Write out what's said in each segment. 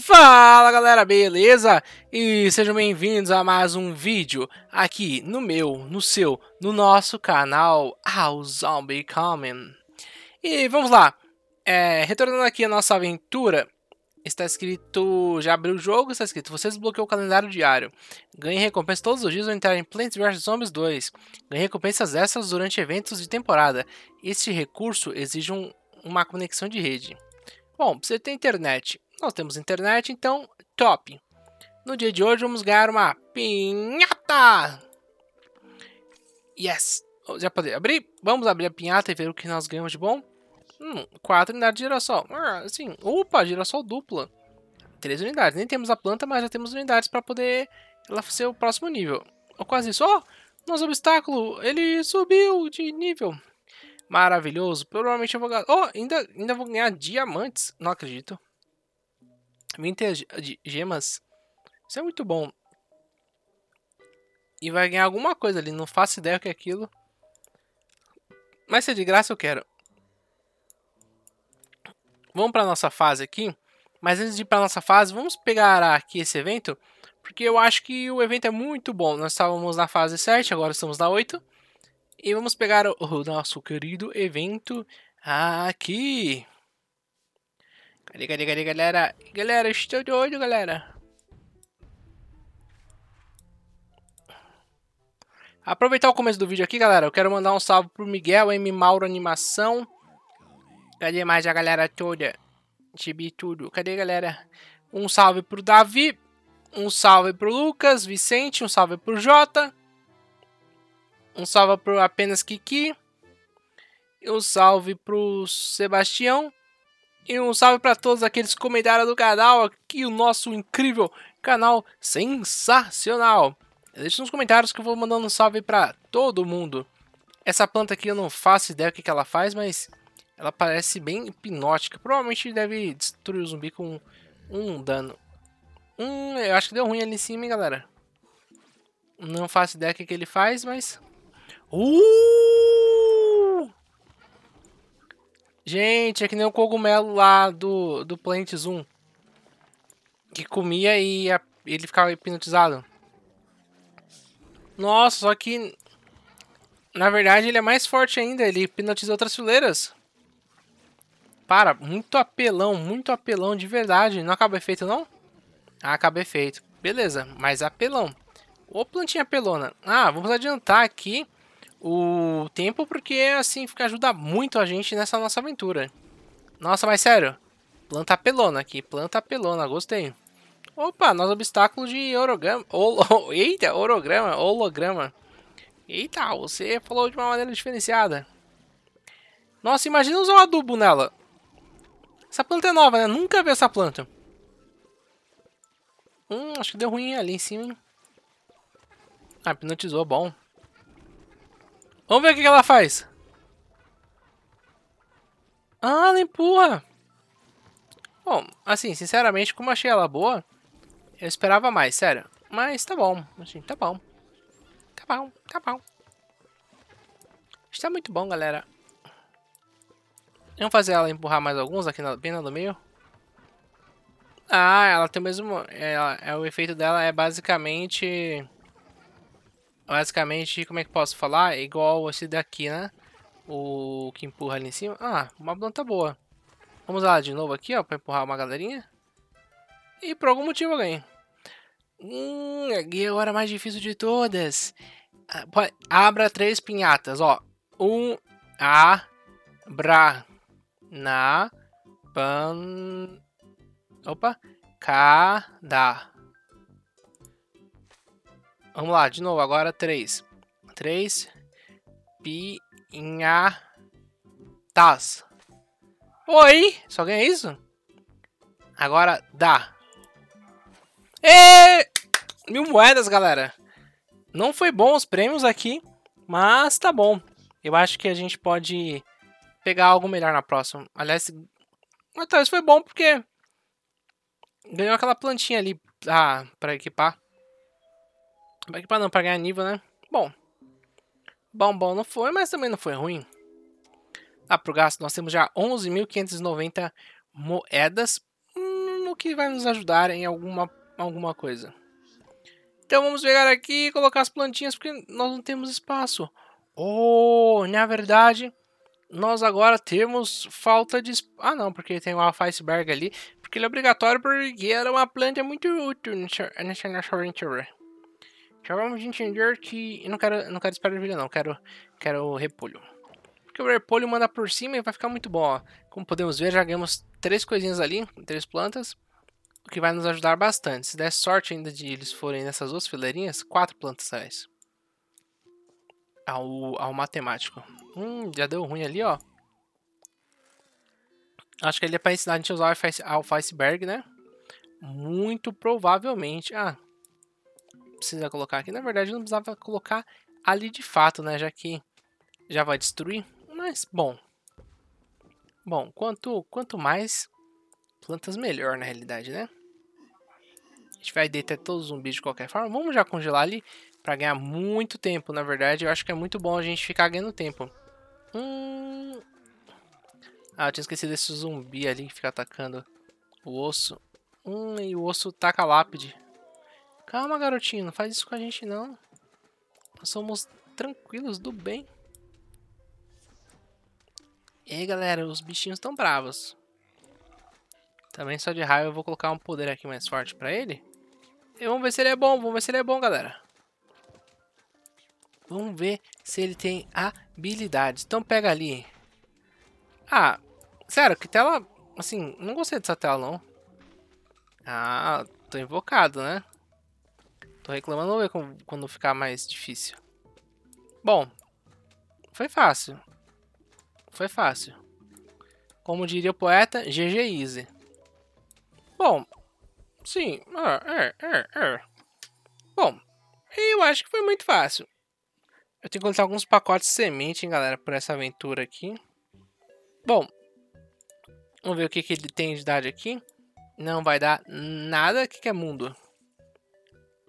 Fala galera, beleza? E sejam bem-vindos a mais um vídeo aqui no meu, no seu, no nosso canal How Zombie Coming. E vamos lá, é, retornando aqui a nossa aventura, está escrito, já abriu o jogo, está escrito, você desbloqueou o calendário diário. Ganhe recompensa todos os dias ao entrar em Plants vs Zombies 2. Ganhe recompensas extras durante eventos de temporada. Este recurso exige um, uma conexão de rede. Bom, você tem internet nós temos internet, então top. No dia de hoje vamos ganhar uma pinhata. Yes. Já pode abrir? Vamos abrir a pinhata e ver o que nós ganhamos de bom. Hum, 4 unidades de girassol. Ah, sim. Opa, girassol dupla. 3 unidades. Nem temos a planta, mas já temos unidades para poder ela ser o próximo nível. Ou quase isso. Oh, nosso obstáculo, ele subiu de nível. Maravilhoso. Provavelmente eu vou ganhar... Oh, ainda, ainda vou ganhar diamantes. Não acredito. 20 gemas. Isso é muito bom. E vai ganhar alguma coisa ali. Não faço ideia o que é aquilo. Mas se é de graça, eu quero. Vamos para nossa fase aqui. Mas antes de ir para nossa fase, vamos pegar aqui esse evento. Porque eu acho que o evento é muito bom. Nós estávamos na fase 7, agora estamos na 8. E vamos pegar o, o nosso querido evento aqui. Cadê, cadê, cadê, galera? Galera, estou de olho, galera. Aproveitar o começo do vídeo aqui, galera. Eu quero mandar um salve pro Miguel, M. Mauro Animação. Cadê mais a galera toda? Tibi tudo. Cadê, galera? Um salve pro Davi. Um salve pro Lucas, Vicente. Um salve pro Jota. Um salve pro apenas Kiki. Um salve pro Sebastião. E um salve para todos aqueles comentários do canal aqui, o nosso incrível canal sensacional. Deixa nos comentários que eu vou mandando um salve para todo mundo. Essa planta aqui eu não faço ideia o que, que ela faz, mas ela parece bem hipnótica. Provavelmente deve destruir o zumbi com um dano. Hum, eu acho que deu ruim ali em cima, hein, galera. Não faço ideia o que, que ele faz, mas... Uh! Gente, é que nem o cogumelo lá do, do Plant Zoom. Que comia e ele ficava hipnotizado. Nossa, só que. Na verdade, ele é mais forte ainda. Ele hipnotiza outras fileiras. Para, muito apelão, muito apelão de verdade. Não acaba efeito, não? Ah, acaba efeito. Beleza, mas apelão. Ô plantinha pelona. Ah, vamos adiantar aqui o tempo, porque assim fica ajuda muito a gente nessa nossa aventura. Nossa, mas sério, planta pelona aqui, planta pelona, gostei. Opa, nós obstáculos de orograma. Olo, eita, orograma, holograma. Eita, você falou de uma maneira diferenciada. Nossa, imagina usar o um adubo nela. Essa planta é nova, né? Nunca vi essa planta. Hum, acho que deu ruim ali em cima, hein? Ah, hipnotizou, bom. Vamos ver o que ela faz. Ah, ela empurra. Bom, assim, sinceramente, como achei ela boa, eu esperava mais, sério. Mas tá bom, assim, tá bom. Tá bom, tá bom. Está muito bom, galera. Vamos fazer ela empurrar mais alguns aqui na, bem no meio. Ah, ela tem o mesmo... Ela, é, é, o efeito dela é basicamente basicamente, como é que posso falar? É igual esse daqui, né? O que empurra ali em cima. Ah, uma planta boa. Vamos lá de novo aqui, ó, pra empurrar uma galerinha. E por algum motivo eu ganhei. Hum, aqui é a hora mais difícil de todas. Ah, abra três pinhatas, ó. Um, a, bra, na, pan... Opa, cada. Vamos lá, de novo, agora 3. 3. Pinhatas. Oi! Só ganha isso? Agora dá. E... Mil moedas, galera. Não foi bom os prêmios aqui, mas tá bom. Eu acho que a gente pode pegar algo melhor na próxima. Aliás, mas talvez foi bom porque ganhou aquela plantinha ali ah, para equipar. É pra não pagar nível, né? Bom. Bom, bom não foi, mas também não foi ruim. Lá ah, pro gasto, nós temos já 11.590 moedas. Hum, o que vai nos ajudar em alguma, alguma coisa. Então vamos pegar aqui e colocar as plantinhas, porque nós não temos espaço. Oh, na verdade, nós agora temos falta de... Ah, não, porque tem o Alpha Iceberg ali. Porque ele é obrigatório, porque era uma planta muito útil nessa, nessa, aventura. Já vamos entender que... Eu não quero, não quero esparvilha, não. quero, quero repolho. Porque o repolho manda por cima e vai ficar muito bom, ó. Como podemos ver, já ganhamos três coisinhas ali, três plantas. O que vai nos ajudar bastante. Se der sorte ainda de eles forem nessas duas fileirinhas, quatro plantas atrás. Ao, ao matemático. Hum, já deu ruim ali, ó. Acho que ele é pra ensinar a gente a usar o Alpha Iceberg, né? Muito provavelmente. Ah, precisa colocar aqui. Na verdade, não precisava colocar ali de fato, né? Já que já vai destruir. Mas, bom. Bom, quanto, quanto mais plantas, melhor na realidade, né? A gente vai deitar todos os zumbis de qualquer forma. Vamos já congelar ali para ganhar muito tempo, na verdade. Eu acho que é muito bom a gente ficar ganhando tempo. Hum... Ah, eu tinha esquecido desse zumbi ali que fica atacando o osso. Hum, e o osso taca a lápide. Calma, garotinho, não faz isso com a gente não. Nós somos tranquilos do bem. E aí, galera, os bichinhos estão bravos. Também só de raiva eu vou colocar um poder aqui mais forte pra ele. E vamos ver se ele é bom, vamos ver se ele é bom, galera. Vamos ver se ele tem habilidades. Então pega ali. Ah, sério, que tela... Assim, não gostei dessa tela, não. Ah, tô invocado, né? Tô reclamando, vamos ver quando ficar mais difícil. Bom, foi fácil. Foi fácil. Como diria o poeta, GG Easy. Bom, sim, é, é, é, é. Bom, eu acho que foi muito fácil. Eu tenho que encontrar alguns pacotes de semente, hein, galera, por essa aventura aqui. Bom, vamos ver o que, que ele tem de idade aqui. Não vai dar nada. O que, que é mundo?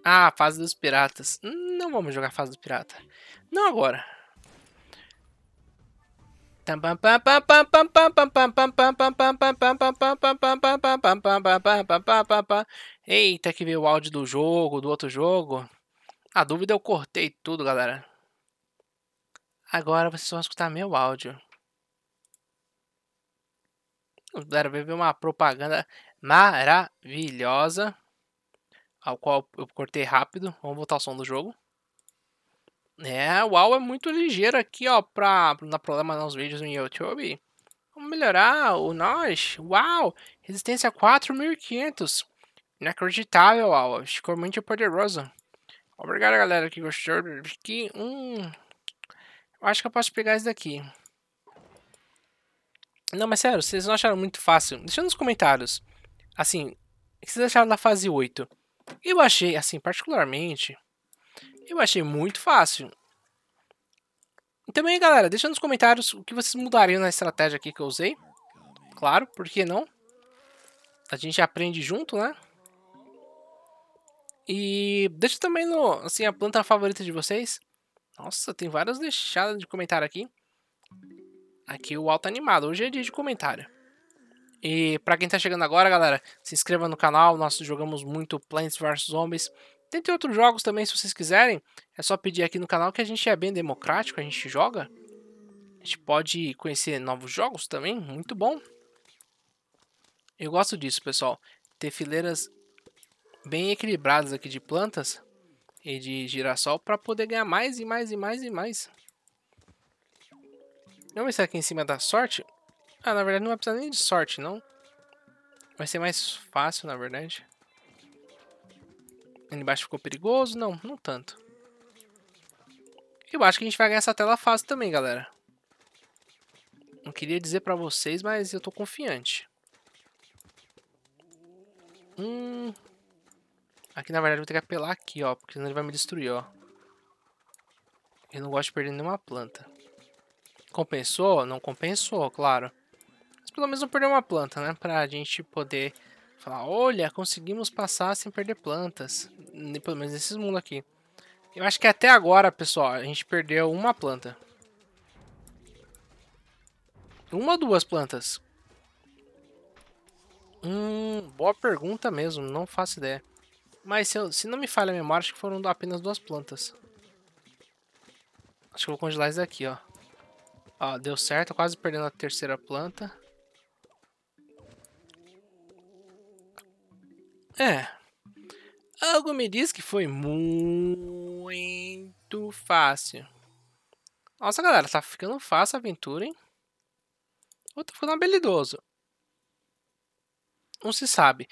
Ah, fase dos piratas. Não vamos jogar fase do pirata. Não agora. Eita, que veio o áudio do jogo, do outro jogo. A dúvida eu cortei tudo, galera. Agora vocês vão escutar meu áudio. Galera, veio uma propaganda maravilhosa ao qual eu cortei rápido. Vamos voltar ao som do jogo. É, o AU é muito ligeiro aqui, ó, pra, dar problema nos vídeos no YouTube. Vamos melhorar o nós. Uau! Resistência 4500. Inacreditável, UAU. Ficou muito poderoso. Obrigado, galera, que gostou. Que, hum, eu acho que eu posso pegar esse daqui. Não, mas sério, vocês não acharam muito fácil? Deixa nos comentários. Assim, o que vocês acharam da fase 8? Eu achei, assim, particularmente, eu achei muito fácil. também, galera, deixa nos comentários o que vocês mudariam na estratégia aqui que eu usei. Claro, por que não? A gente aprende junto, né? E deixa também no, assim, a planta favorita de vocês. Nossa, tem várias deixadas de comentário aqui. Aqui o alto animado. Hoje é dia de comentário. E para quem tá chegando agora, galera, se inscreva no canal, nós jogamos muito Plants vs Zombies. Dentre outros jogos também, se vocês quiserem, é só pedir aqui no canal que a gente é bem democrático, a gente joga. A gente pode conhecer novos jogos também, muito bom. Eu gosto disso, pessoal. Ter fileiras bem equilibradas aqui de plantas e de girassol para poder ganhar mais e mais e mais e mais. Vamos ver se aqui em cima dá sorte. Ah, na verdade não vai precisar nem de sorte, não. Vai ser mais fácil, na verdade. Ali embaixo ficou perigoso? Não, não tanto. Eu acho que a gente vai ganhar essa tela fácil também, galera. Não queria dizer pra vocês, mas eu tô confiante. Hum... Aqui, na verdade, eu vou ter que apelar aqui, ó. Porque senão ele vai me destruir, ó. Eu não gosto de perder nenhuma planta. Compensou? Não compensou, claro. Mas pelo menos não perder uma planta, né? Pra gente poder falar, olha, conseguimos passar sem perder plantas. Pelo menos nesse mundo aqui. Eu acho que até agora, pessoal, a gente perdeu uma planta. Uma ou duas plantas? Hum, boa pergunta mesmo, não faço ideia. Mas se, eu, se não me falha a memória, acho que foram apenas duas plantas. Acho que eu vou congelar isso daqui, ó. Ó, deu certo, quase perdendo a terceira planta. É. Algo me diz que foi muito fácil. Nossa, galera, tá ficando fácil a aventura, hein? Ou tá ficando habilidoso? Não se sabe.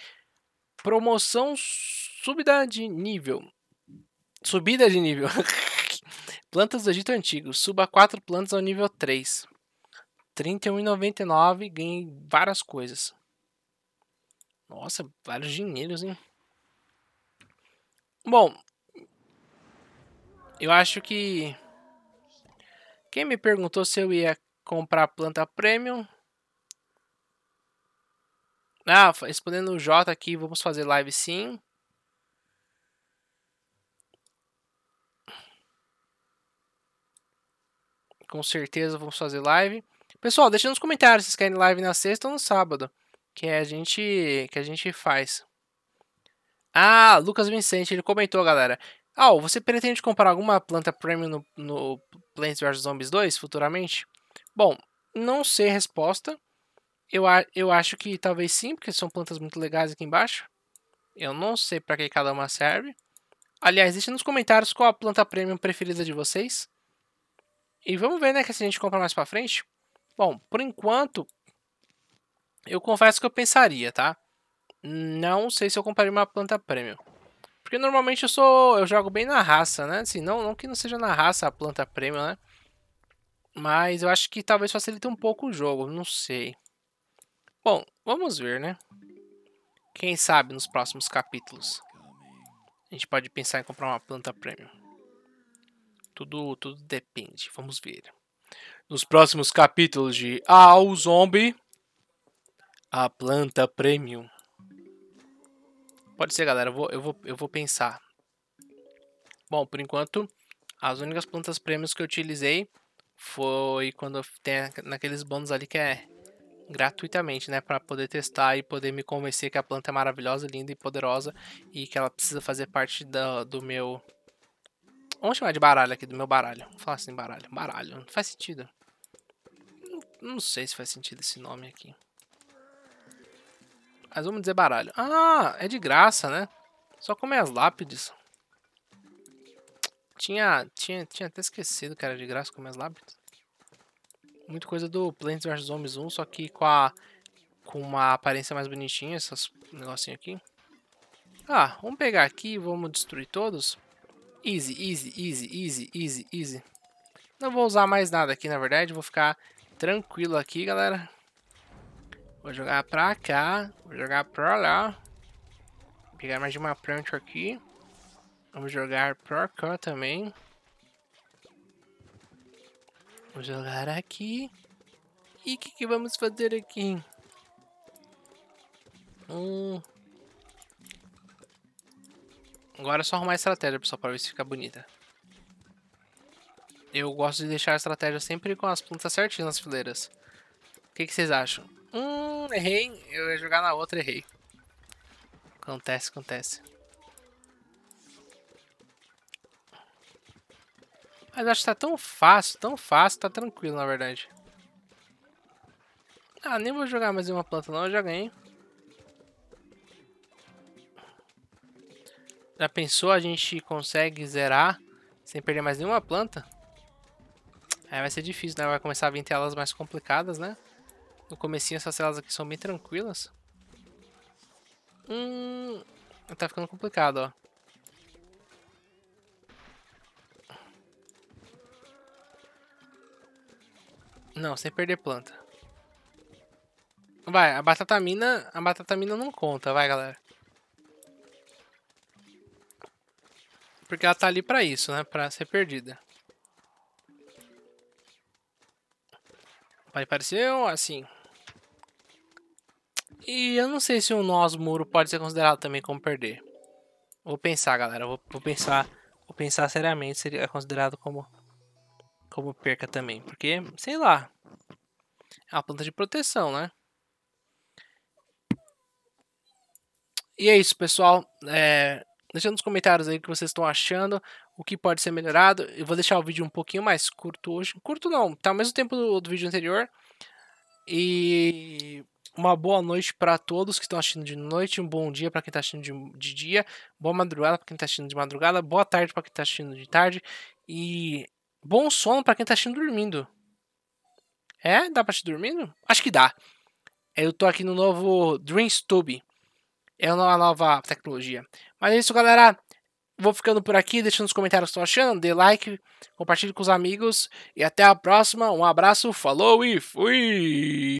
Promoção subida de nível. Subida de nível. plantas do Egito Antigo. Suba 4 plantas ao nível 3. R$ 31,99. Ganhei várias coisas. Nossa, vários dinheiros, hein? Bom, eu acho que quem me perguntou se eu ia comprar planta premium? Ah, respondendo o J aqui, vamos fazer live sim. Com certeza vamos fazer live. Pessoal, deixa nos comentários se vocês querem live na sexta ou no sábado que a gente que a gente faz. Ah, Lucas Vicente, ele comentou, galera. Ah, oh, você pretende comprar alguma planta premium no, no Plants vs Zombies 2 futuramente? Bom, não sei a resposta. Eu, eu acho que talvez sim, porque são plantas muito legais aqui embaixo. Eu não sei para que cada uma serve. Aliás, deixe nos comentários qual a planta premium preferida de vocês. E vamos ver, né, que se a gente compra mais para frente. Bom, por enquanto, eu confesso que eu pensaria, tá? Não sei se eu compraria uma planta premium. Porque normalmente eu sou. eu jogo bem na raça, né? Assim, não, não que não seja na raça a planta premium, né? Mas eu acho que talvez facilite um pouco o jogo, não sei. Bom, vamos ver, né? Quem sabe nos próximos capítulos. A gente pode pensar em comprar uma planta premium. Tudo, tudo depende, vamos ver. Nos próximos capítulos de Ao ah, Zombie. A planta premium. Pode ser, galera. Eu vou, eu vou, eu vou pensar. Bom, por enquanto, as únicas plantas premiums que eu utilizei foi quando tem naqueles bônus ali que é gratuitamente, né, para poder testar e poder me convencer que a planta é maravilhosa, linda e poderosa e que ela precisa fazer parte do, do meu Vamos chamar de baralho aqui, do meu baralho. Vamos falar assim, baralho. Baralho. Não faz sentido. Não, não sei se faz sentido esse nome aqui. Mas vamos dizer baralho. Ah, é de graça, né? Só comer as lápides. Tinha, tinha, tinha até esquecido que era de graça comer as lápides. Muita coisa do Plants vs Zombies 1, só que com a com uma aparência mais bonitinha, esses negocinho aqui. Ah, vamos pegar aqui e vamos destruir todos. Easy, easy, easy, easy, easy, easy. Não vou usar mais nada aqui, na verdade. Vou ficar tranquilo aqui, galera. Vou jogar pra cá. Vou jogar pra lá. Vou pegar mais uma planta aqui. Vamos jogar pra cá também. Vou jogar aqui. E o que, que, vamos fazer aqui? Hum. Agora é só arrumar a estratégia, pessoal, para ver se fica bonita. Eu gosto de deixar a estratégia sempre com as plantas certinhas nas fileiras. O que, que vocês acham? Hum, errei. Eu ia jogar na outra, errei. Acontece, acontece. Mas acho que tá tão fácil, tão fácil, tá tranquilo, na verdade. Ah, nem vou jogar mais uma planta não, eu já ganhei. Já pensou a gente consegue zerar sem perder mais nenhuma planta? Aí é, vai ser difícil, né? Vai começar a vir telas mais complicadas, né? No comecinho essas telas aqui são bem tranquilas. Hum... Tá ficando complicado, ó. Não, sem perder planta. Vai, a batata mina, a batata mina não conta, vai, galera. Porque ela tá ali pra isso, né? Pra ser perdida. Vai parecer assim. E eu não sei se um nós muro pode ser considerado também como perder. Vou pensar, galera. Vou, vou pensar, vou pensar seriamente se ele é considerado como como perca também, porque sei lá. É uma planta de proteção, né? E é isso, pessoal. É, nos comentários aí o que vocês estão achando, o que pode ser melhorado. Eu vou deixar o vídeo um pouquinho mais curto hoje. Curto não, tá ao mesmo tempo do, do vídeo anterior. E uma boa noite para todos que estão assistindo de noite, um bom dia para quem está assistindo de, de, dia, boa madrugada para quem está assistindo de madrugada, boa tarde para quem está assistindo de tarde e bom sono para quem está assistindo dormindo. É? Dá para estar dormindo? Acho que dá. É, eu tô aqui no novo DreamStube. É uma nova tecnologia. Mas é isso, galera. Vou ficando por aqui, deixando os comentários que estão achando, dê like, compartilhe com os amigos e até a próxima. Um abraço, falou e fui!